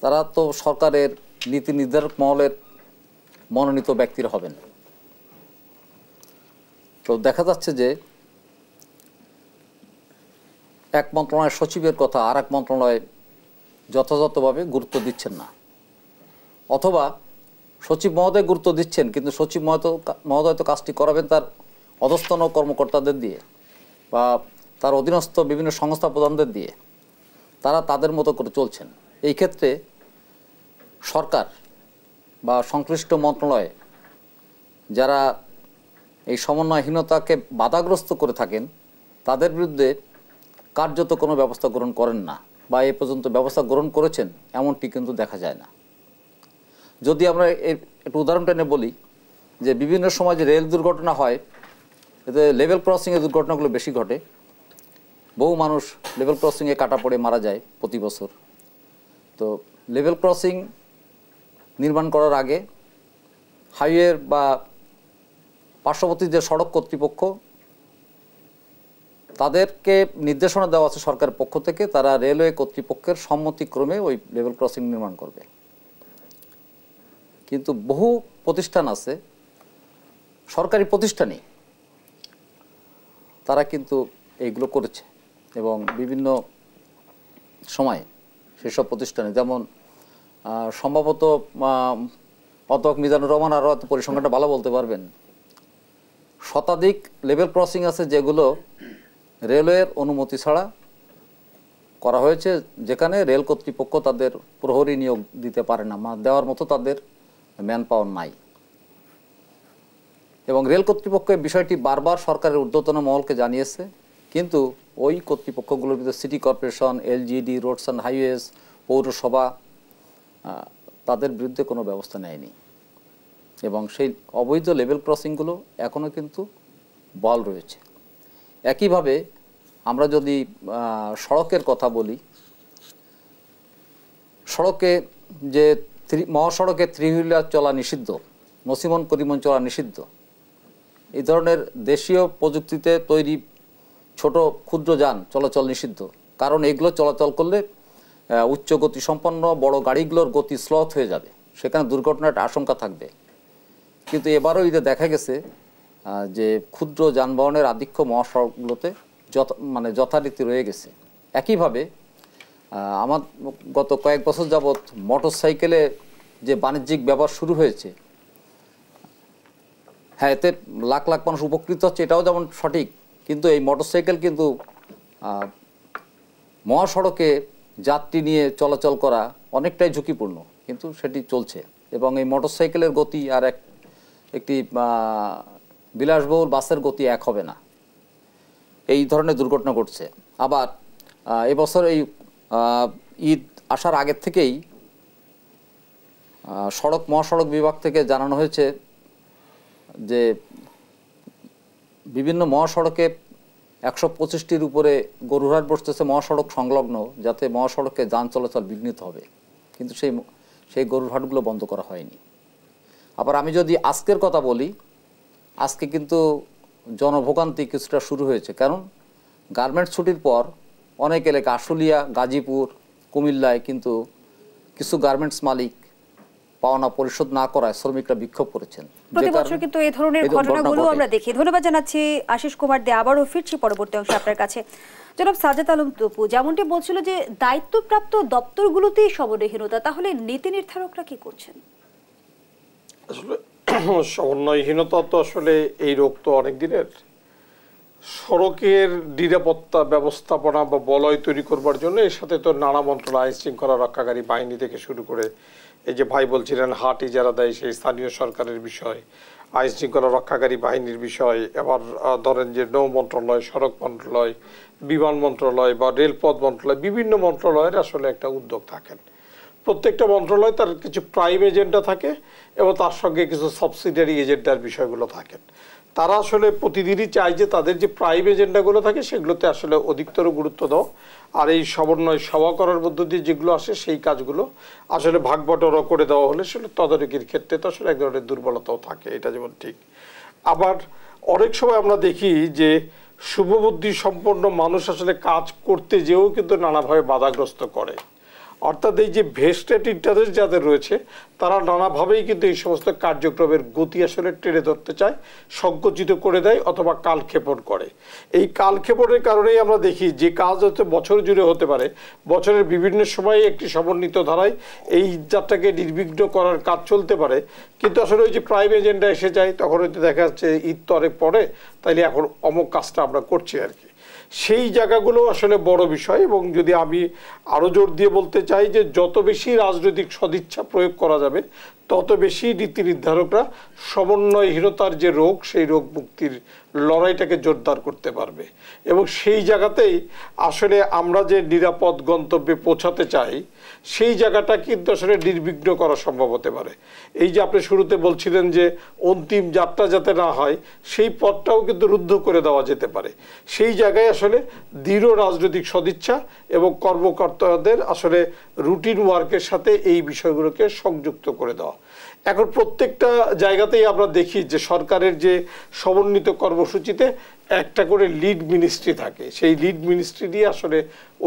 তারা তো সরকারের নীতি নির্ধারক মহলের মনোনীত ব্যক্তির হবেন তো দেখা যাচ্ছে যে এক মন্ত্রণালয়ের সচিবের কথা আর এক মন্ত্রণালয় যথাযথভাবে গুরুত্ব দিচ্ছেন না অথবা সচিব মহোদয় গুরুত্ব দিচ্ছেন কিন্তু সচিব মহোদয় তো কাজটি করাবেন তার অধস্তন কর্মকর্তাদের দিয়ে বা তার অধীনস্থ বিভিন্ন সংস্থা প্রধানদের দিয়ে তারা তাদের মতো করে চলছেন এই ক্ষেত্রে সরকার বা সংশ্লিষ্ট মন্ত্রণালয়ে যারা এই সমন্বয়হীনতাকে বাধাগ্রস্ত করে থাকেন তাদের বিরুদ্ধে কার্যত কোনো ব্যবস্থা গ্রহণ করেন না বা এ পর্যন্ত ব্যবস্থা গ্রহণ করেছেন এমনটি কিন্তু দেখা যায় না যদি আমরা এর একটু উদাহরণটা নিয়ে বলি যে বিভিন্ন সময় যে রেল দুর্ঘটনা হয় এতে লেভেল ক্রসিংয়ের দুর্ঘটনাগুলো বেশি ঘটে বহু মানুষ লেভেল ক্রসিংয়ে কাটা পড়ে মারা যায় প্রতি বছর তো লেভেল ক্রসিং নির্মাণ করার আগে হাইওয়ে বা পার্শ্ববর্তী যে সড়ক কর্তৃপক্ষ তাদেরকে নির্দেশনা দেওয়া আছে সরকারের পক্ষ থেকে তারা রেলওয়ে কর্তৃপক্ষের সম্মতিক্রমে ওই লেভেল ক্রসিং নির্মাণ করবে কিন্তু বহু প্রতিষ্ঠান আছে সরকারি প্রতিষ্ঠানে তারা কিন্তু এইগুলো করেছে এবং বিভিন্ন সময় সেসব প্রতিষ্ঠানে যেমন সম্ভবত অধ্যাপক মিজানুর রহমান আরও পরিসংখ্যানটা ভালো বলতে পারবেন শতাধিক লেভেল ক্রসিং আছে যেগুলো রেলওয়ের অনুমতি ছাড়া করা হয়েছে যেখানে রেল কর্তৃপক্ষ তাদের প্রহরী নিয়োগ দিতে পারে না মানে দেওয়ার মতো তাদের ম্যান পাওয়ার নাই এবং রেল কর্তৃপক্ষ বিষয়টি বারবার সরকারের ঊর্ধ্বতন মহলকে জানিয়েছে কিন্তু ওই কর্তৃপক্ষগুলোর ভিতরে city corporation LGD roads and highways পৌরসভা তাদের বিরুদ্ধে কোনো ব্যবস্থা নেয়নি এবং সেই অবৈধ লেভেল ক্রসিংগুলো এখনও কিন্তু বল রয়েছে একইভাবে আমরা যদি সড়কের কথা বলি সড়কে যে মহাসড়কে থ্রি হুইলার চলা নিষিদ্ধ নসিমন করিমন চলা নিষিদ্ধ এই ধরনের দেশীয় প্রযুক্তিতে তৈরি ছোট ক্ষুদ্র যান চলাচল নিষিদ্ধ কারণ এগুলো চলাচল করলে উচ্চ গতি সম্পন্ন বড় গাড়িগুলোর গতি স্লথ হয়ে যাবে সেখানে দুর্ঘটনার আশঙ্কা থাকবে কিন্তু এবারও এটা দেখা গেছে যে ক্ষুদ্র যানবাহনের আধিক্য মহাসড়কগুলোতে যত মানে যথারীতি রয়ে গেছে একইভাবে আমার গত কয়েক বছর যাবৎ মোটর সাইকেলে যে বাণিজ্যিক ব্যবহার শুরু হয়েছে হ্যাঁ এতে লাখ লাখ মানুষ উপকৃত হচ্ছে এটাও যেমন সঠিক কিন্তু এই মোটর সাইকেল কিন্তু মহাসড়কে যাত্রী নিয়ে চলাচল করা অনেকটাই ঝুঁকিপূর্ণ কিন্তু সেটি চলছে এবং এই মোটর সাইকেলের গতি আর এক একটি বিলাসবহুল বাসের গতি এক হবে না এই ধরনের দুর্ঘটনা ঘটছে আবার এবছর এই ঈদ আসার আগের থেকেই সড়ক মহাসড়ক বিভাগ থেকে জানানো হয়েছে যে বিভিন্ন মহাসড়কে একশো পঁচিশটির উপরে গরুহাট বসতেছে মহাসড়ক সংলগ্ন যাতে মহাসড়কে যান চলাচল বিঘ্নিত হবে কিন্তু সেই সেই গরুরহাটগুলো বন্ধ করা হয়নি আবার আমি যদি আজকের কথা বলি আজকে কিন্তু জনভোগান্তি কিছুটা শুরু হয়েছে কারণ গার্মেন্ট ছুটির পর অনেক এলাকা আশুলিয়া গাজীপুর কুমিল্লায় কিন্তু কিছু গার্মেন্টস মালিক পাওনা পরিশোধ না করায় শ্রমিকরা বিক্ষোভ করেছেন প্রতিবছর কিন্তু এই ধরনের ঘটনাগুলো আমরা দেখি ধন্যবাদ জানাচ্ছি আশিস কুমার দে আবারও ফিরছি পরবর্তী অংশে আপনার কাছে জনাব সাজাদ আলম তপু যেমনটি বলছিল যে দায়িত্বপ্রাপ্ত দপ্তরগুলোতেই সমন্বয়হীনতা তাহলে নীতি নির্ধারকরা কি করছেন আসলে সমন্বয়হীনতা তো আসলে এই রোগ তো অনেক দিনের সড়কের নিরাপত্তা ব্যবস্থাপনা বা বলয় তৈরি করবার জন্য এর সাথে তো নানা মন্ত্রণালয় আইন শৃঙ্খলা রক্ষাকারী বাহিনী থেকে শুরু করে এই যে ভাই বলছিলেন হাটই যারা দেয় সেই স্থানীয় সরকারের বিষয় আইন শৃঙ্খলা রক্ষাকারী বাহিনীর বিষয় আবার ধরেন যে নৌ মন্ত্রণালয় সড়ক মন্ত্রণালয় বিমান মন্ত্রণালয় বা রেলপথ মন্ত্রণালয় বিভিন্ন মন্ত্রণালয়ের আসলে একটা উদ্যোগ থাকেন প্রত্যেকটা মন্ত্রণালয় তার কিছু প্রাইম এজেন্ডা থাকে এবং তার সঙ্গে কিছু সাবসিডারি এজেন্ডার বিষয়গুলো থাকেন তারা আসলে প্রতিদিনই চায় যে তাদের যে প্রাইম এজেন্ডাগুলো থাকে সেগুলোতে আসলে অধিকতর গুরুত্ব দাও আর এই সমন্বয় সভা করার মধ্য দিয়ে যেগুলো আসে সেই কাজগুলো আসলে ভাগ করে দেওয়া হলে সেগুলো তদারকির ক্ষেত্রে তো আসলে এক ধরনের দুর্বলতাও থাকে এটা যেমন ঠিক আবার অনেক সময় আমরা দেখি যে শুভবুদ্ধি সম্পন্ন মানুষ আসলে কাজ করতে যেও কিন্তু নানাভাবে বাধাগ্রস্ত করে অর্থাৎ এই যে ভেস্টেড ইন্টারেস্ট যাদের রয়েছে তারা নানাভাবেই কিন্তু এই সমস্ত কার্যক্রমের গতি আসলে টেনে ধরতে চায় সংকুচিত করে দেয় অথবা কালক্ষেপণ করে এই কালক্ষেপণের কারণেই আমরা দেখি যে কাজ হচ্ছে বছর জুড়ে হতে পারে বছরের বিভিন্ন সময়ে একটি সমন্বিত ধারায় এই যাত্রাকে নির্বিঘ্ন করার কাজ চলতে পারে কিন্তু আসলে ওই যে প্রাইম এজেন্ডা এসে যায় তখন হয়তো দেখা যাচ্ছে ঈদ তো অনেক পরে তাইলে এখন অমক কাজটা আমরা করছি আর কি সেই জায়গাগুলো আসলে বড় বিষয় এবং যদি আমি আরও জোর দিয়ে বলতে চাই যে যত বেশি রাজনৈতিক সদিচ্ছা প্রয়োগ করা যাবে তত বেশি নীতি নির্ধারকরা সমন্বয়হীনতার যে রোগ সেই রোগ মুক্তির লড়াইটাকে জোরদার করতে পারবে এবং সেই জায়গাতেই আসলে আমরা যে নিরাপদ গন্তব্যে পৌঁছাতে চাই সেই জায়গাটা কিন্তু আসলে নির্বিঘ্ন করা সম্ভব হতে পারে এই যে আপনি শুরুতে বলছিলেন যে অন্তিম যাত্রা যাতে না হয় সেই পথটাও কিন্তু রুদ্ধ করে দেওয়া যেতে পারে সেই জায়গায় আসলে দৃঢ় রাজনৈতিক সদিচ্ছা এবং কর্মকর্তাদের আসলে রুটিন ওয়ার্কের সাথে এই বিষয়গুলোকে সংযুক্ত করে দেওয়া এখন প্রত্যেকটা জায়গাতেই আমরা দেখি যে সরকারের যে সমন্বিত কর্মসূচিতে একটা করে লিড মিনিস্ট্রি থাকে সেই লিড মিনিস্ট্রি দিয়ে আসলে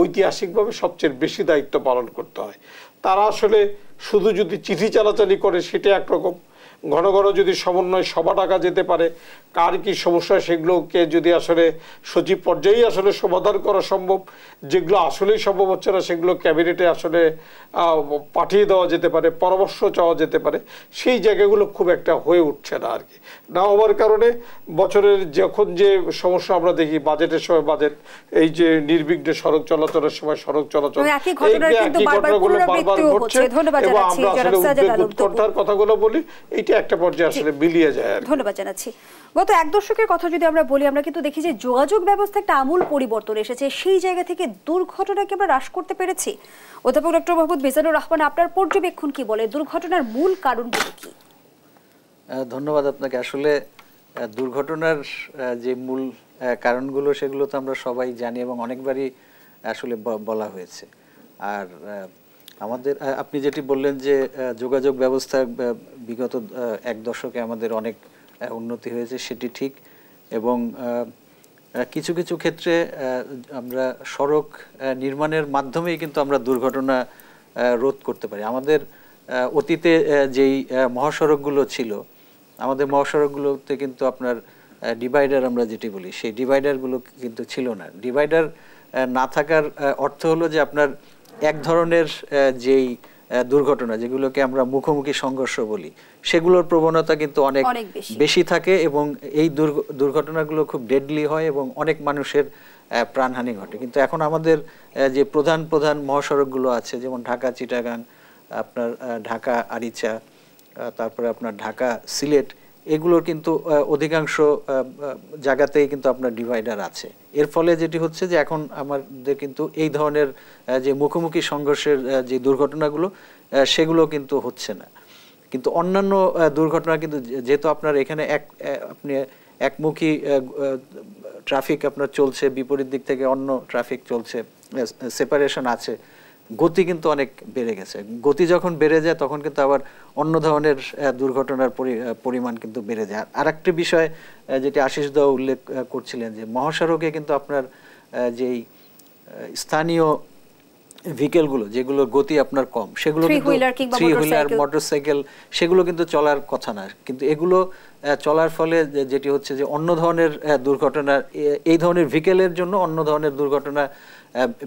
ঐতিহাসিকভাবে সবচেয়ে বেশি দায়িত্ব পালন করতে হয় তারা আসলে শুধু যদি চিঠি চালাচালি করে সেটা একরকম ঘন ঘন যদি সমন্বয় সভা ডাকা যেতে পারে কার কি সমস্যা সেগুলোকে যদি আসলে সচিব পর্যায়েই আসলে সমাধান করা সম্ভব যেগুলো আসলেই সম্ভব হচ্ছে না সেগুলো ক্যাবিনেটে আসলে পাঠিয়ে দেওয়া যেতে পারে পরামর্শ চাওয়া যেতে পারে সেই জায়গাগুলো খুব একটা হয়ে উঠছে না আর কি না হওয়ার কারণে বছরের যখন যে সমস্যা আমরা দেখি বাজেটের সময় বাজেট এই যে নির্বিঘ্নে সড়ক চলাচলের সময় সড়ক চলাচল উৎকণ্ঠার কথাগুলো বলি এটা একটা পর্যায়ে আসলে মিলিয়ে যায় ধন্যবাদ জানাচ্ছি গত এক দশকের কথা যদি আমরা বলি আমরা কিন্তু দেখি যে যোগাযোগ ব্যবস্থা একটা আমূল পরিবর্তন এসেছে সেই জায়গা থেকে দুর্ঘটনাকে আমরা হ্রাস করতে পেরেছি অধ্যাপক ডক্টর মোহাম্মদ মিজানুর রহমান আপনার পর্যবেক্ষণ কি বলে দুর্ঘটনার মূল কারণগুলো কি ধন্যবাদ আপনাকে আসলে দুর্ঘটনার যে মূল কারণগুলো সেগুলো তো আমরা সবাই জানি এবং অনেকবারই আসলে বলা হয়েছে আর আমাদের আপনি যেটি বললেন যে যোগাযোগ ব্যবস্থা বিগত এক দশকে আমাদের অনেক উন্নতি হয়েছে সেটি ঠিক এবং কিছু কিছু ক্ষেত্রে আমরা সড়ক নির্মাণের মাধ্যমেই কিন্তু আমরা দুর্ঘটনা রোধ করতে পারি আমাদের অতীতে যেই মহাসড়কগুলো ছিল আমাদের মহাসড়কগুলোতে কিন্তু আপনার ডিভাইডার আমরা যেটি বলি সেই ডিভাইডারগুলো কিন্তু ছিল না ডিভাইডার না থাকার অর্থ হলো যে আপনার এক ধরনের যেই দুর্ঘটনা যেগুলোকে আমরা মুখোমুখি সংঘর্ষ বলি সেগুলোর প্রবণতা কিন্তু অনেক বেশি থাকে এবং এই দুর্ঘটনাগুলো খুব ডেডলি হয় এবং অনেক মানুষের প্রাণহানি ঘটে কিন্তু এখন আমাদের যে প্রধান প্রধান মহাসড়কগুলো আছে যেমন ঢাকা চিটাগাং আপনার ঢাকা আরিচা তারপরে আপনার ঢাকা সিলেট এগুলোর কিন্তু অধিকাংশ জায়গাতেই কিন্তু আপনার ডিভাইডার আছে এর ফলে যেটি হচ্ছে যে এখন আমাদের কিন্তু এই ধরনের যে মুখোমুখি সংঘর্ষের যে দুর্ঘটনাগুলো সেগুলো কিন্তু হচ্ছে না কিন্তু অন্যান্য দুর্ঘটনা কিন্তু যেহেতু আপনার এখানে এক আপনি একমুখী ট্রাফিক আপনার চলছে বিপরীত দিক থেকে অন্য ট্রাফিক চলছে সেপারেশন আছে গতি কিন্তু অনেক বেড়ে গেছে গতি যখন বেড়ে যায় তখন কিন্তু আবার অন্য ধরনের দুর্ঘটনার পরিমাণ কিন্তু বেড়ে যায় আর একটি বিষয় যেটি আশিস দাও উল্লেখ করছিলেন যে মহাসড়কে কিন্তু আপনার যেই স্থানীয় ভেহিকেলগুলো যেগুলো গতি আপনার কম সেগুলো থ্রি হুইলার মোটরসাইকেল সেগুলো কিন্তু চলার কথা না কিন্তু এগুলো চলার ফলে যেটি হচ্ছে যে অন্য ধরনের দুর্ঘটনা এই ধরনের ভেহিকেলের জন্য অন্য ধরনের দুর্ঘটনা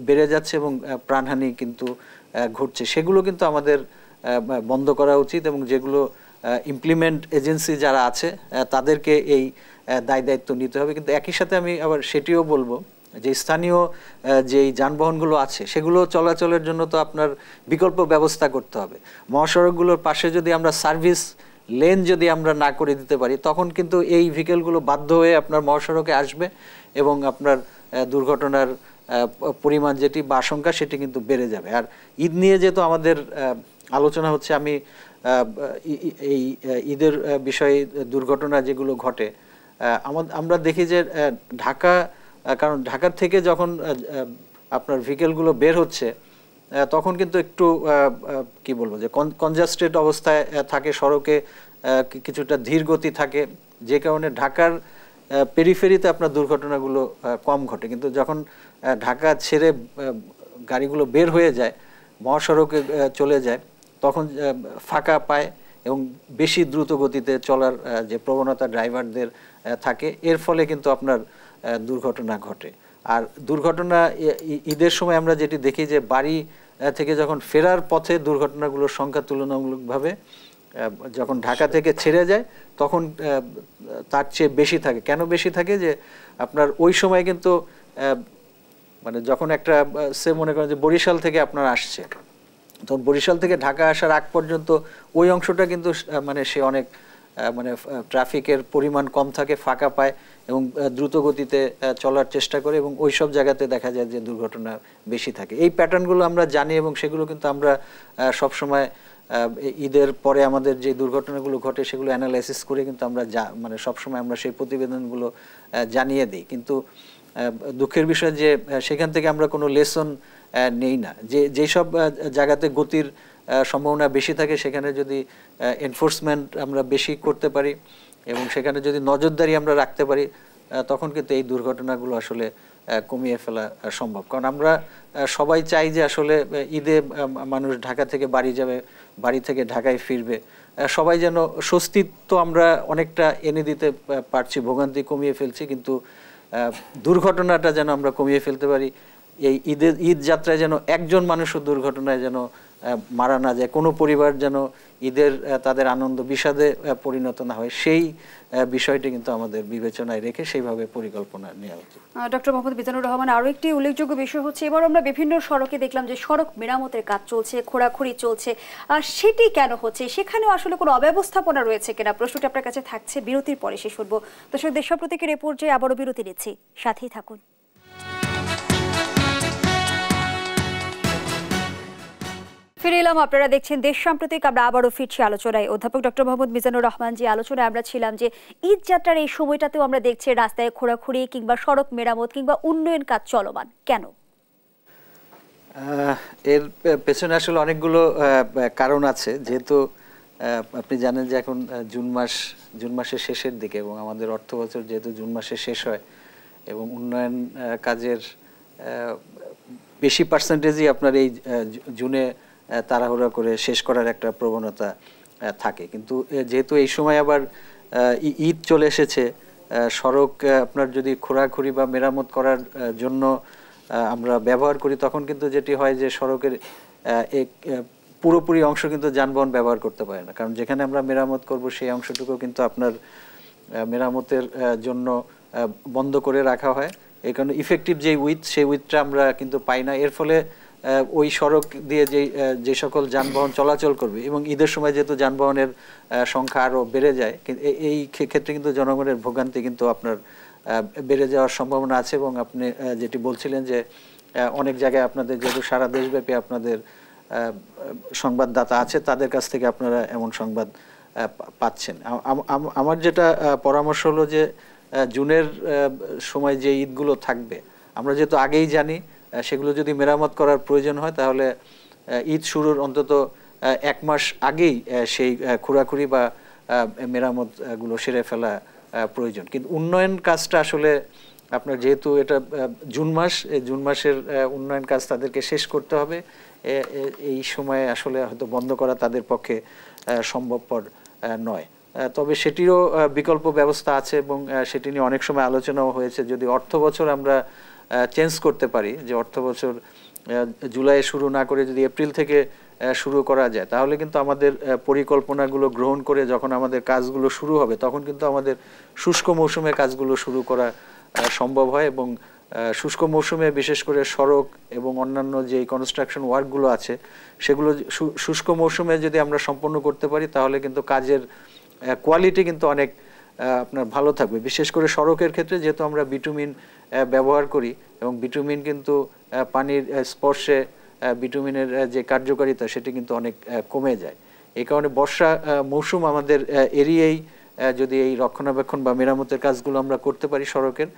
বেড়ে যাচ্ছে এবং প্রাণহানি কিন্তু ঘটছে সেগুলো কিন্তু আমাদের বন্ধ করা উচিত এবং যেগুলো ইমপ্লিমেন্ট এজেন্সি যারা আছে তাদেরকে এই দায় দায়িত্ব নিতে হবে কিন্তু একই সাথে আমি আবার সেটিও বলবো যে স্থানীয় যেই যানবাহনগুলো আছে সেগুলো চলাচলের জন্য তো আপনার বিকল্প ব্যবস্থা করতে হবে মহাসড়কগুলোর পাশে যদি আমরা সার্ভিস লেন যদি আমরা না করে দিতে পারি তখন কিন্তু এই ভেহিকেলগুলো বাধ্য হয়ে আপনার মহাসড়কে আসবে এবং আপনার দুর্ঘটনার পরিমাণ যেটি বা আশঙ্কা সেটি কিন্তু বেড়ে যাবে আর ঈদ নিয়ে যেহেতু আমাদের আলোচনা হচ্ছে আমি এই ঈদের বিষয়ে দুর্ঘটনা যেগুলো ঘটে আমরা দেখি যে ঢাকা কারণ ঢাকার থেকে যখন আপনার ভেহিকেলগুলো বের হচ্ছে তখন কিন্তু একটু কি বলবো যে কনজাস্টেড অবস্থায় থাকে সড়কে কিছুটা ধীর গতি থাকে যে কারণে ঢাকার পেরিফেরিতে আপনার দুর্ঘটনাগুলো কম ঘটে কিন্তু যখন ঢাকা ছেড়ে গাড়িগুলো বের হয়ে যায় মহাসড়কে চলে যায় তখন ফাঁকা পায় এবং বেশি দ্রুত গতিতে চলার যে প্রবণতা ড্রাইভারদের থাকে এর ফলে কিন্তু আপনার দুর্ঘটনা ঘটে আর দুর্ঘটনা ঈদের সময় আমরা যেটি দেখি যে বাড়ি থেকে যখন ফেরার পথে দুর্ঘটনাগুলোর সংখ্যা তুলনামূলকভাবে যখন ঢাকা থেকে ছেড়ে যায় তখন তার চেয়ে বেশি থাকে কেন বেশি থাকে যে আপনার ওই সময় কিন্তু মানে যখন একটা সে মনে করেন যে বরিশাল থেকে আপনার আসছে তখন বরিশাল থেকে ঢাকা আসার আগ পর্যন্ত ওই অংশটা কিন্তু মানে সে অনেক মানে ট্রাফিকের পরিমাণ কম থাকে ফাঁকা পায় এবং দ্রুত গতিতে চলার চেষ্টা করে এবং ওই সব জায়গাতে দেখা যায় যে দুর্ঘটনা বেশি থাকে এই প্যাটার্নগুলো আমরা জানি এবং সেগুলো কিন্তু আমরা সবসময় ঈদের পরে আমাদের যে দুর্ঘটনাগুলো ঘটে সেগুলো অ্যানালাইসিস করে কিন্তু আমরা যা মানে সবসময় আমরা সেই প্রতিবেদনগুলো জানিয়ে দিই কিন্তু দুঃখের বিষয় যে সেখান থেকে আমরা কোনো লেসন নেই না যে যেসব জায়গাতে গতির সম্ভাবনা বেশি থাকে সেখানে যদি এনফোর্সমেন্ট আমরা বেশি করতে পারি এবং সেখানে যদি নজরদারি আমরা রাখতে পারি তখন কিন্তু এই দুর্ঘটনাগুলো আসলে কমিয়ে ফেলা সম্ভব কারণ আমরা সবাই চাই যে আসলে ঈদে মানুষ ঢাকা থেকে বাড়ি যাবে বাড়ি থেকে ঢাকায় ফিরবে সবাই যেন স্বস্তি তো আমরা অনেকটা এনে দিতে পারছি ভোগান্তি কমিয়ে ফেলছি কিন্তু দুর্ঘটনাটা যেন আমরা কমিয়ে ফেলতে পারি এই ঈদের ঈদ যাত্রায় যেন একজন মানুষও দুর্ঘটনায় যেন মারা না যায় কোনো পরিবার যেন ঈদের তাদের আনন্দ বিষাদে পরিণত না হয় সেই বিষয়টি কিন্তু আমাদের বিবেচনায় রেখে সেইভাবে পরিকল্পনা নেওয়া উচিত ডক্টর মোহাম্মদ মিজানুর রহমান আরও একটি উল্লেখযোগ্য বিষয় হচ্ছে এবার আমরা বিভিন্ন সড়কে দেখলাম যে সড়ক মেরামতের কাজ চলছে খোঁড়াখুড়ি চলছে আর সেটি কেন হচ্ছে সেখানেও আসলে কোনো অব্যবস্থাপনা রয়েছে কিনা প্রশ্নটি আপনার কাছে থাকছে বিরতির পরে শেষ করবো দর্শক দেশ প্রতীকের এ পর্যায়ে আবারও বিরতি নিচ্ছি সাথেই থাকুন ফিরে এলাম আপনারা দেখছেন দেশ সাম্প্রতিক আমরা আবারও ফিরছি আলোচনায় অধ্যাপক ডক্টর মোহাম্মদ মিজানুর রহমান যে আলোচনায় আমরা ছিলাম যে ঈদ যাত্রার এই সময়টাতেও আমরা দেখছি রাস্তায় খোঁড়াখুড়ি কিংবা সড়ক মেরামত কিংবা উন্নয়ন কাজ চলমান কেন এর পেছনে আসলে অনেকগুলো কারণ আছে যেহেতু আপনি জানেন যে এখন জুন মাস জুন মাসের শেষের দিকে এবং আমাদের অর্থ বছর যেহেতু জুন মাসে শেষ হয় এবং উন্নয়ন কাজের বেশি পার্সেন্টেজই আপনার এই জুনে তাড়াহুড়া করে শেষ করার একটা প্রবণতা থাকে কিন্তু যেহেতু এই সময় আবার ঈদ চলে এসেছে সড়ক আপনার যদি খোঁড়াখুড়ি বা মেরামত করার জন্য আমরা ব্যবহার করি তখন কিন্তু যেটি হয় যে সড়কের এক পুরোপুরি অংশ কিন্তু যানবাহন ব্যবহার করতে পারে না কারণ যেখানে আমরা মেরামত করব সেই অংশটুকু কিন্তু আপনার মেরামতের জন্য বন্ধ করে রাখা হয় এই কারণে ইফেক্টিভ যে উইথ সেই উইথটা আমরা কিন্তু পাই না এর ফলে ওই সড়ক দিয়ে যে যে সকল যানবাহন চলাচল করবে এবং ঈদের সময় যেহেতু যানবাহনের সংখ্যা আরও বেড়ে যায় এই ক্ষেত্রে কিন্তু জনগণের ভোগান্তি কিন্তু আপনার বেড়ে যাওয়ার সম্ভাবনা আছে এবং আপনি যেটি বলছিলেন যে অনেক জায়গায় আপনাদের যেহেতু সারা দেশব্যাপী আপনাদের সংবাদদাতা আছে তাদের কাছ থেকে আপনারা এমন সংবাদ পাচ্ছেন আমার যেটা পরামর্শ হলো যে জুনের সময় যে ঈদগুলো থাকবে আমরা যেহেতু আগেই জানি সেগুলো যদি মেরামত করার প্রয়োজন হয় তাহলে ঈদ শুরুর অন্তত এক মাস আগেই সেই খুঁড়াখুরি বা মেরামতগুলো সেরে ফেলা প্রয়োজন কিন্তু উন্নয়ন কাজটা আসলে আপনার যেহেতু এটা জুন মাস জুন মাসের উন্নয়ন কাজ তাদেরকে শেষ করতে হবে এই সময়ে আসলে হয়তো বন্ধ করা তাদের পক্ষে সম্ভবপর নয় তবে সেটিরও বিকল্প ব্যবস্থা আছে এবং সেটি নিয়ে অনেক সময় আলোচনাও হয়েছে যদি অর্থ বছর আমরা চেঞ্জ করতে পারি যে অর্থ বছর জুলাইয়ে শুরু না করে যদি এপ্রিল থেকে শুরু করা যায় তাহলে কিন্তু আমাদের পরিকল্পনাগুলো গ্রহণ করে যখন আমাদের কাজগুলো শুরু হবে তখন কিন্তু আমাদের শুষ্ক মৌসুমে কাজগুলো শুরু করা সম্ভব হয় এবং শুষ্ক মৌসুমে বিশেষ করে সড়ক এবং অন্যান্য যে কনস্ট্রাকশন ওয়ার্কগুলো আছে সেগুলো শুষ্ক মৌসুমে যদি আমরা সম্পন্ন করতে পারি তাহলে কিন্তু কাজের কোয়ালিটি কিন্তু অনেক আপনার ভালো থাকবে বিশেষ করে সড়কের ক্ষেত্রে যেহেতু আমরা বিটুমিন ব্যবহার করি এবং ভিটামিন কিন্তু পানির স্পর্শে ভিটামিনের যে কার্যকারিতা সেটি কিন্তু অনেক কমে যায় এই কারণে বর্ষা মৌসুম আমাদের এরিয়েই যদি এই রক্ষণাবেক্ষণ বা মেরামতের কাজগুলো আমরা করতে পারি সড়কের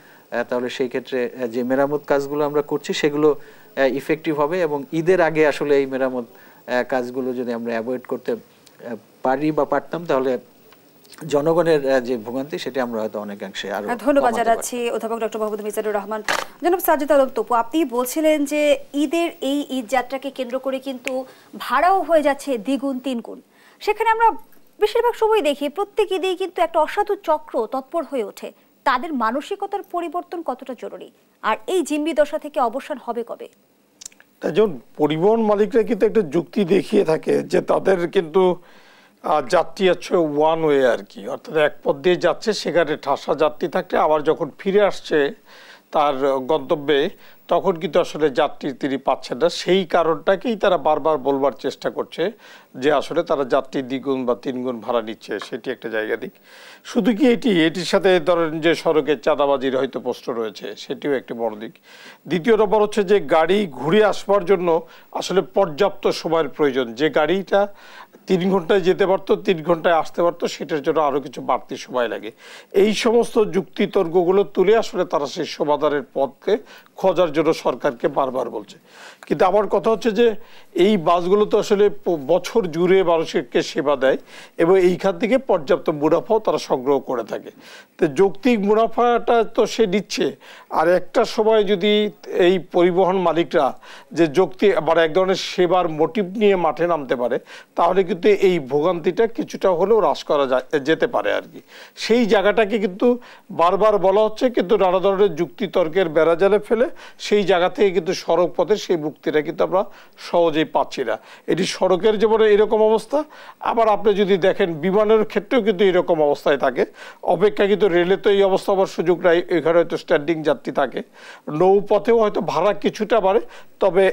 তাহলে সেই ক্ষেত্রে যে মেরামত কাজগুলো আমরা করছি সেগুলো ইফেক্টিভ হবে এবং ঈদের আগে আসলে এই মেরামত কাজগুলো যদি আমরা অ্যাভয়েড করতে পারি বা পারতাম তাহলে জনগণের যে ভোগান্তি সেটা আমরা হয়তো অনেকাংশে আর হ্যাঁ, ধন্যবাদ জানাচ্ছি অধ্যাপক ডক্টর মাহমুদ মিজানুর রহমান জনাব সাজিদ আলম তপু আপনি বলছিলেন যে ঈদের এই ঈদ যাত্রাকে কেন্দ্র করে কিন্তু ভাড়াও হয়ে যাচ্ছে দ্বিগুণ তিন গুণ সেখানে আমরা বেশিরভাগ সময় দেখি প্রত্যেক ঈদেই কিন্তু একটা অসাধু চক্র তৎপর হয়ে ওঠে তাদের মানসিকতার পরিবর্তন কতটা জরুরি আর এই জিম্মি দশা থেকে অবসান হবে কবে একজন পরিবহন মালিকরা কিন্তু একটা যুক্তি দেখিয়ে থাকে যে তাদের কিন্তু যাত্রী হচ্ছে ওয়ান ওয়ে আর কি অর্থাৎ এক পথ দিয়ে যাচ্ছে সেখানে ঠাসা যাত্রী থাকলে আবার যখন ফিরে আসছে তার গন্তব্যে তখন কিন্তু আসলে যাত্রী তিনি পাচ্ছেন না সেই কারণটাকেই তারা বারবার বলবার চেষ্টা করছে যে আসলে তারা যাত্রী দ্বিগুণ বা তিনগুণ ভাড়া নিচ্ছে সেটি একটা জায়গা দিক শুধু কি এটি এটির সাথে ধরেন যে সড়কের চাঁদাবাজির হয়তো প্রশ্ন রয়েছে সেটিও একটি বড় দিক দ্বিতীয় নম্বর হচ্ছে যে গাড়ি ঘুরে আসবার জন্য আসলে পর্যাপ্ত সময়ের প্রয়োজন যে গাড়িটা তিন ঘন্টায় যেতে পারতো তিন ঘন্টায় আসতে পারতো সেটার জন্য আরও কিছু বাড়তি সময় লাগে এই সমস্ত যুক্তিতর্কগুলো তুলে আসলে তারা সেই সমাধানের পথকে খোঁজার জন্য সরকারকে বারবার বলছে কিন্তু আমার কথা হচ্ছে যে এই বাসগুলো তো আসলে বছর জুড়ে মানুষকে সেবা দেয় এবং এইখান থেকে পর্যাপ্ত মুনাফাও তারা সংগ্রহ করে থাকে তো যৌক্তিক মুনাফাটা তো সে নিচ্ছে আর একটা সময় যদি এই পরিবহন মালিকরা যে যৌক্তি মানে এক ধরনের সেবার মোটিভ নিয়ে মাঠে নামতে পারে তাহলে কিন্তু কিন্তু এই ভোগান্তিটা কিছুটা হলেও হ্রাস করা যেতে পারে আর কি সেই জায়গাটাকে কিন্তু বারবার বলা হচ্ছে কিন্তু নানা ধরনের যুক্তিতর্কের বেড়াজালে ফেলে সেই জায়গা থেকে কিন্তু সড়ক পথে সেই মুক্তিটা কিন্তু আমরা সহজেই পাচ্ছি না এটি সড়কের যেমন এরকম অবস্থা আবার আপনি যদি দেখেন বিমানের ক্ষেত্রেও কিন্তু এরকম অবস্থায় থাকে অপেক্ষা কিন্তু রেলে তো এই অবস্থা হওয়ার সুযোগ নাই এখানে হয়তো স্ট্যান্ডিং যাত্রী থাকে নৌপথেও হয়তো ভাড়া কিছুটা বাড়ে তবে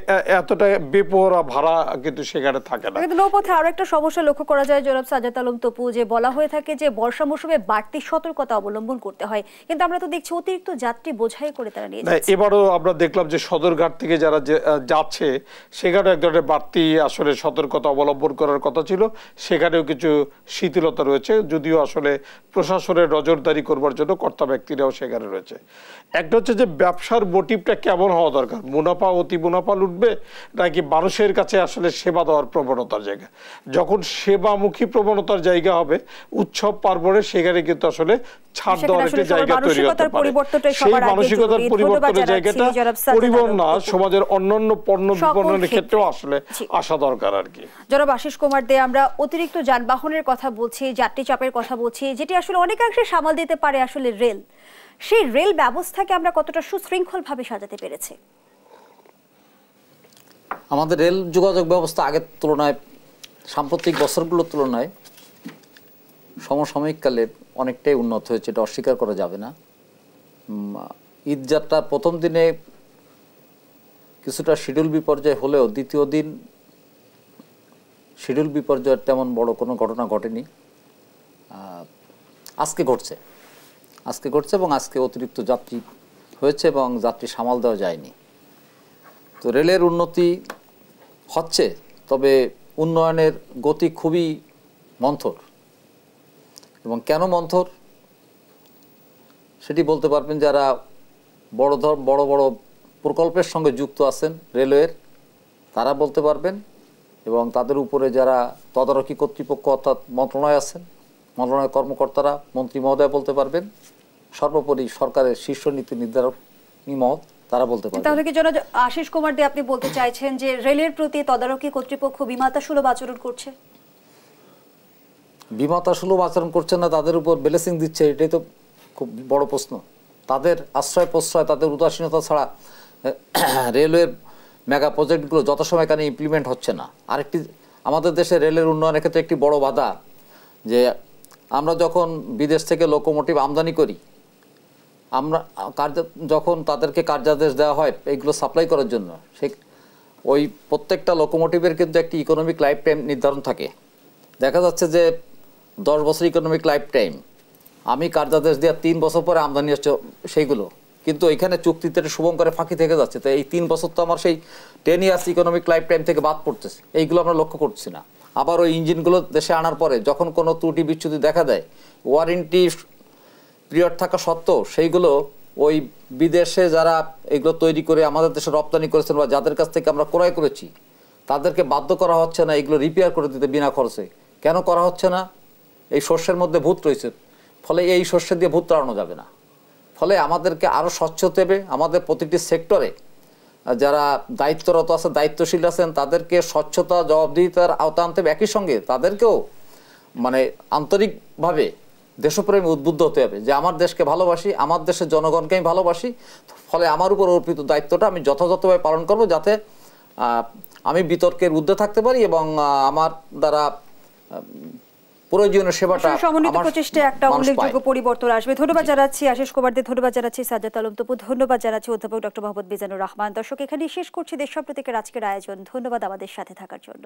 এতটা বেপোরা ভাড়া কিন্তু সেখানে থাকে না নৌপথে আরো একটা সমস্যা লক্ষ্য করা যায় জনাব সাজাত আলম তপু যে বলা হয়ে থাকে যে বর্ষা মৌসুমে বাড়তি সতর্কতা অবলম্বন করতে হয় কিন্তু আমরা তো দেখছি অতিরিক্ত যাত্রী বোঝাই করে তারা নিয়ে যাচ্ছে এবারও আমরা দেখলাম যে সদরঘাট থেকে যারা যাচ্ছে সেখানেও এক ধরনের বাড়তি আসলে সতর্কতা অবলম্বন করার কথা ছিল সেখানেও কিছু শিথিলতা রয়েছে যদিও আসলে প্রশাসনের নজরদারি করবার জন্য কর্তা ব্যক্তিরাও সেখানে রয়েছে একটা হচ্ছে যে ব্যবসার মোটিভটা কেমন হওয়া দরকার মুনাফা অতি মুনাফা লুটবে নাকি মানুষের কাছে আসলে সেবা দেওয়ার প্রবণতার জায়গা যখন সেবামুখী প্রবণতার জায়গা হবে উৎসব পার্বণে সেখানে কিন্তু আসলে ছাড় দেওয়ার একটা জায়গা তৈরি হতে পারে সেই মানসিকতার পরিবর্তনের জায়গাটা পরিবহন না সমাজের অন্যান্য পণ্য বিপণনের ক্ষেত্রেও আসলে আসা দরকার আর কি জনাব আশিস কুমার দে আমরা অতিরিক্ত যানবাহনের কথা বলছি যাত্রী চাপের কথা বলছি যেটি আসলে অনেকাংশে সামাল দিতে পারে আসলে রেল সেই রেল ব্যবস্থাকে আমরা কতটা সুশৃঙ্খল ভাবে সাজাতে পেরেছি আমাদের রেল যোগাযোগ ব্যবস্থা আগের তুলনায় সাম্প্রতিক বছরগুলোর তুলনায় সমসাময়িককালে অনেকটাই উন্নত হয়েছে এটা অস্বীকার করা যাবে না ঈদ প্রথম দিনে কিছুটা শিডিউল বিপর্যয় হলেও দ্বিতীয় দিন শিডিউল বিপর্যয়ের তেমন বড় কোনো ঘটনা ঘটেনি আজকে ঘটছে আজকে ঘটছে এবং আজকে অতিরিক্ত যাত্রী হয়েছে এবং যাত্রী সামাল দেওয়া যায়নি তো রেলের উন্নতি হচ্ছে তবে উন্নয়নের গতি খুবই মন্থর এবং কেন মন্থর সেটি বলতে পারবেন যারা বড় ধর বড় বড় প্রকল্পের সঙ্গে যুক্ত আছেন রেলওয়ের তারা বলতে পারবেন এবং তাদের উপরে যারা তদারকি কর্তৃপক্ষ অর্থাৎ মন্ত্রণালয় আছেন মন্ত্রণালয়ের কর্মকর্তারা মন্ত্রী মহোদয় বলতে পারবেন সর্বোপরি সরকারের শীর্ষ নীতি নির্ধারক মত তারা বলতে পারবে তাহলে কি জনাব আশিস কুমার দি আপনি বলতে চাইছেন যে রেলের প্রতি তদারকি কর্তৃপক্ষ বিমাতা সুলভ আচরণ করছে বিমাতা সুলভ আচরণ করছে না তাদের উপর ব্লেসিং দিচ্ছে এটাই তো খুব বড় প্রশ্ন তাদের আশ্রয় প্রশ্রয় তাদের উদাসীনতা ছাড়া রেলওয়ের মেগা প্রজেক্টগুলো যত সময় এখানে ইমপ্লিমেন্ট হচ্ছে না আরেকটি আমাদের দেশে রেলের উন্নয়নের ক্ষেত্রে একটি বড় বাধা যে আমরা যখন বিদেশ থেকে লোকোমোটিভ আমদানি করি আমরা কার্য যখন তাদেরকে কার্যাদেশ দেওয়া হয় এইগুলো সাপ্লাই করার জন্য সে ওই প্রত্যেকটা লোকোমোটিভের কিন্তু একটি ইকোনমিক লাইফ টাইম নির্ধারণ থাকে দেখা যাচ্ছে যে দশ বছর ইকোনমিক লাইফ টাইম আমি কার্যাদেশ দেওয়ার তিন বছর পরে আমদানি হচ্ছে সেইগুলো কিন্তু এখানে চুক্তিতে শুভম করে ফাঁকি থেকে যাচ্ছে তো এই তিন বছর তো আমার সেই ten years economic lifetime থেকে বাদ পড়তেছে এইগুলো আমরা লক্ষ্য করছি না আবার ওই ইঞ্জিনগুলো দেশে আনার পরে যখন কোনো ত্রুটি বিচ্ছুতি দেখা দেয় ওয়ারেন্টি পিরিয়ড থাকা সত্ত্বেও সেইগুলো ওই বিদেশে যারা এগুলো তৈরি করে আমাদের দেশে রপ্তানি করেছেন বা যাদের কাছ থেকে আমরা ক্রয় করেছি তাদেরকে বাধ্য করা হচ্ছে না এগুলো রিপেয়ার করে দিতে বিনা খরচে কেন করা হচ্ছে না এই শস্যের মধ্যে ভূত রয়েছে ফলে এই শস্য দিয়ে ভূত তাড়ানো যাবে না ফলে আমাদেরকে আরও স্বচ্ছ দেবে আমাদের প্রতিটি সেক্টরে যারা দায়িত্বরত আছে দায়িত্বশীল আছেন তাদেরকে স্বচ্ছতা জবাবদিহিতার আওতা আনতে হবে একই সঙ্গে তাদেরকেও মানে আন্তরিকভাবে দেশপ্রেমে উদ্বুদ্ধ হতে হবে যে আমার দেশকে ভালোবাসি আমার দেশের জনগণকে আমি ভালোবাসি ফলে আমার উপর অর্পিত দায়িত্বটা আমি যথাযথভাবে পালন করব যাতে আমি বিতর্কের ঊর্ধ্বে থাকতে পারি এবং আমার দ্বারা প্রয়োজনীয় সেবাটা সমন্বিত প্রচেষ্টায় একটা উল্লেখযোগ্য পরিবর্তন আসবে ধন্যবাদ জানাচ্ছি আশিস কুমারদের ধন্যবাদ জানাচ্ছি সাজাদ আলম তপু ধন্যবাদ জানাচ্ছি অধ্যাপক ডক্টর মোহাম্মদ মিজানুর রহমান দর্শক এখানে শেষ করছি দেশ সম্প্রতিকের আজকের আয়োজন ধন্যবাদ আমাদের সাথে থাকার জন্য